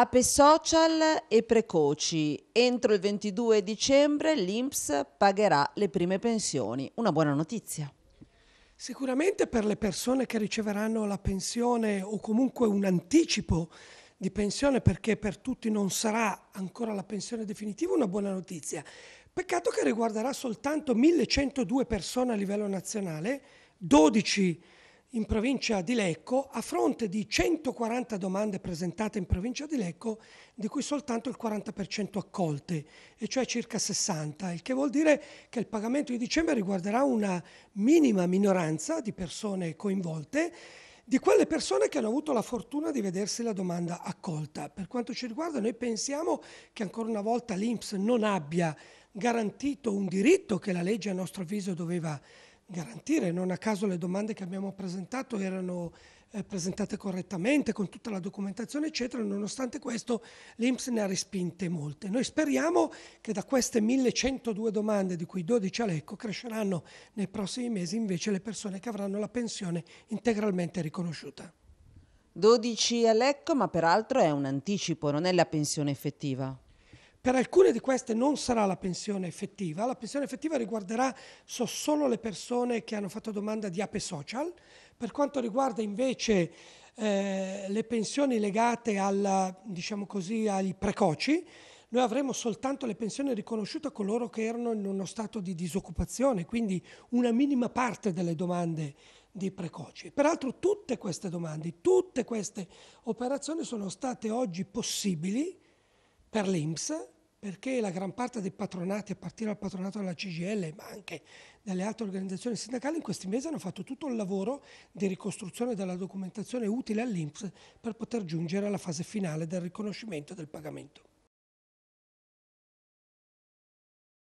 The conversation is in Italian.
Ape social e precoci. Entro il 22 dicembre l'INPS pagherà le prime pensioni. Una buona notizia. Sicuramente per le persone che riceveranno la pensione o comunque un anticipo di pensione perché per tutti non sarà ancora la pensione definitiva una buona notizia. Peccato che riguarderà soltanto 1102 persone a livello nazionale, 12 in provincia di Lecco, a fronte di 140 domande presentate in provincia di Lecco, di cui soltanto il 40% accolte, e cioè circa 60, il che vuol dire che il pagamento di dicembre riguarderà una minima minoranza di persone coinvolte, di quelle persone che hanno avuto la fortuna di vedersi la domanda accolta. Per quanto ci riguarda, noi pensiamo che ancora una volta l'INPS non abbia garantito un diritto che la legge a nostro avviso doveva garantire garantire. Non a caso le domande che abbiamo presentato erano eh, presentate correttamente, con tutta la documentazione, eccetera. Nonostante questo l'Inps ne ha respinte molte. Noi speriamo che da queste 1102 domande, di cui 12 a Lecco, cresceranno nei prossimi mesi invece le persone che avranno la pensione integralmente riconosciuta. 12 a Lecco, ma peraltro è un anticipo, non è la pensione effettiva. Per alcune di queste non sarà la pensione effettiva, la pensione effettiva riguarderà so, solo le persone che hanno fatto domanda di APE Social, per quanto riguarda invece eh, le pensioni legate alla, diciamo così, ai precoci, noi avremo soltanto le pensioni riconosciute a coloro che erano in uno stato di disoccupazione, quindi una minima parte delle domande di precoci. Peraltro tutte queste domande, tutte queste operazioni sono state oggi possibili per l'INPS, perché la gran parte dei patronati, a partire dal patronato della CGL, ma anche dalle altre organizzazioni sindacali, in questi mesi hanno fatto tutto il lavoro di ricostruzione della documentazione utile all'INPS per poter giungere alla fase finale del riconoscimento del pagamento.